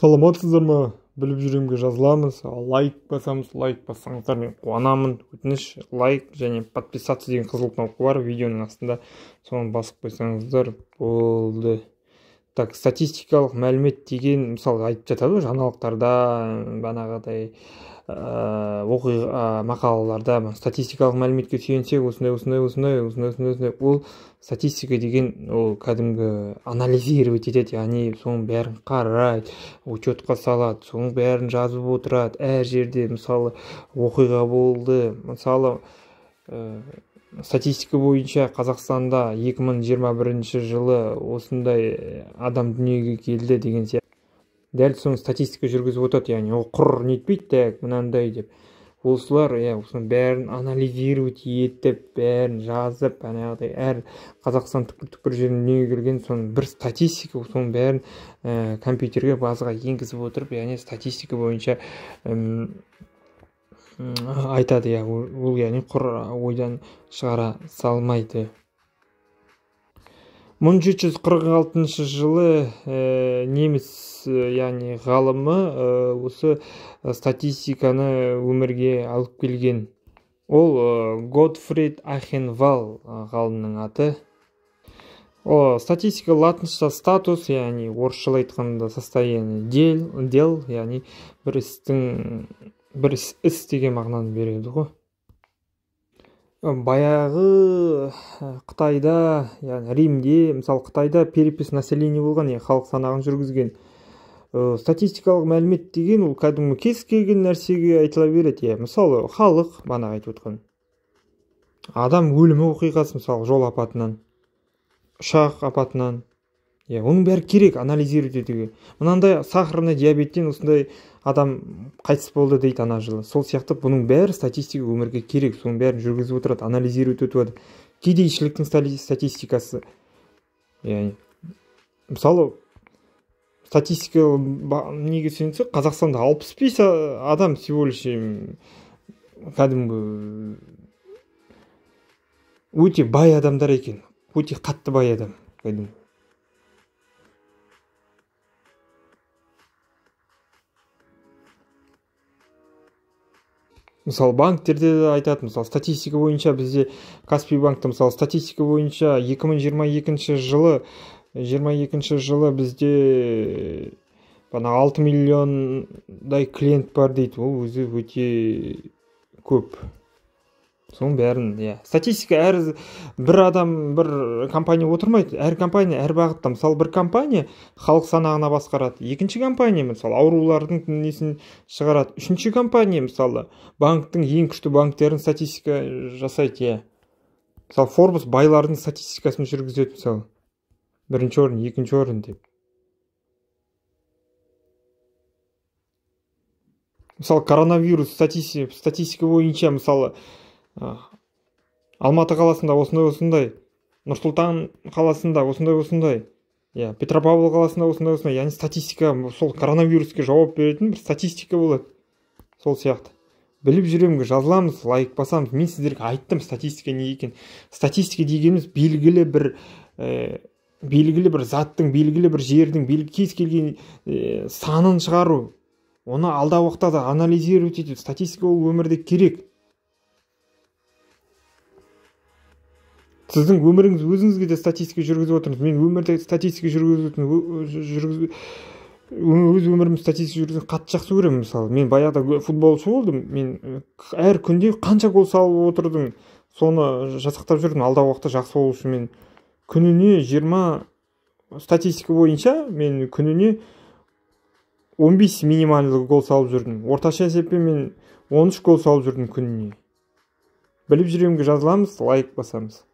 саламатсыздар ма біліп жүремге жазыламыз лайк басамыз лайк бассаңыздар мен қуанамын өтініш лайк және подписаться деген қызыл кнопка бар видеоның астында соны басып қойсаңыздар болды так статистикалық мәлімет деген мысалы айтып жатады ғой жаңалықтарда бағанағыдай ыыы э, оқиға мақалаларда статистикалық мәліметке сүйенсек осындай осындай осындай осындай осындай осындай ол статистика деген ол кәдімгі анализировать етеді яғни соның бәрін қарайды учетқа салады соның бәрін жазып отырады әр жерде мысалы оқиға болды мысалы э, статистика бойынша қазақстанда 2021 жылы осындай э, адам дүниеге келді деген сияқты дәл соны статистика жүргізіп отырады яғни ол құр нетпейді так мынандай деп осылар иә осының бәрін анализировать етіп бәрін жазып жаңағыдай әр қазақстан түкпір түкпір жерінен дүниеге келген соның бір статистика соның бәрін ә, компьютерге базаға енгізіп отырып яғни статистика бойынша айтады иә ол яғни құр ойдан шығара салмайды мың жылы ә, неміс э, яғни ғалымы э, осы статистиканы өмірге алып келген ол ә, готфрид ахенвал ғалымның аты о статистика латынша статус яғни орысшалай айтқанда состояние дел дел яғни бір істің бір іс, іс деген мағынаны береді ғой баяғы қытайда яғни римде мысалы қытайда перепись населения болған яғни халық санағын жүргізген ә, статистикалық мәлімет деген ол кәдімгі кез келген нәрсеге айтыла береді иә мысалы халық бана айтып отқан адам өлімі оқиғасы мысалы жол апатынан ұшақ апатынан иә оның бәрі керек анализировать етуге мынандай сахарный диабеттен осындай адам қайтыс болды дейді ана жылы сол сияқты бұның бәрі статистика өмірге керек соның бәрін жүргізіп отырады анализировать етіп отырады кедейшіліктің статистикасы яғни мысалы статистика неге сүйенсек қазақстанда алпыс бес адам всего лишь кәдімгі өте бай адамдар екен өте қатты бай адам кәдімгі мысалы банктерде де айтады мысалы статистика бойынша бізде каспи банкта мысалы статистика бойынша 2022 жылы 22 жылы бізде бана алты миллиондай клиент бар дейді ол өзі өте көп соның бәрін иә статистика әр бір адам бір компания отырмайды әр компания әр бағытта мысалы бір компания халық санағына басқарады екінші компания мысалы аурулардың несін шығарады үшінші компания мысалы банктің ең күшті банктерін статистика жасайды иә мысалы форбс байлардың статистикасын жүргізеді мысалы бірінші орын екінші орын деп мысалы коронавирус статистика, статистика бойынша мысалы алматы қаласында осындай осындай нұр қаласында осындай осындай иә петропавл қаласында осындай осындай яғни статистика сол коронавируске жауап беретін бір статистика болады сол сияқты біліп жүреміз жазыламыз лайк басамыз мен сіздерге айттым статистика не екен статистика дегеніміз белгілі бір ә, белгілі бір заттың белгілі бір жердің бел, кез келген санын шығару оны алдағы уақытта да анализировать ету статистика ол өмірде керек сіздің өміріңіз өзіңізге де статистика жүргізіп отырмыз мен өмірде статистика жүргізетін жүргіз өз өмірімді статистика жүргізген қатты жақсы көремін мысалы мен баяғыда футболшы болдым мен әр күнде қанша гол салып отырдым соны жасақтап жүрдім алдағы уақытта жақсы болу үшін мен күніне жиырма статистика бойынша мен күніне 15 бес минимальный гол салып жүрдім орташа есеппен мен 13 гол салып жүрдім күніне біліп жүремін жазыламыз лайк басамыз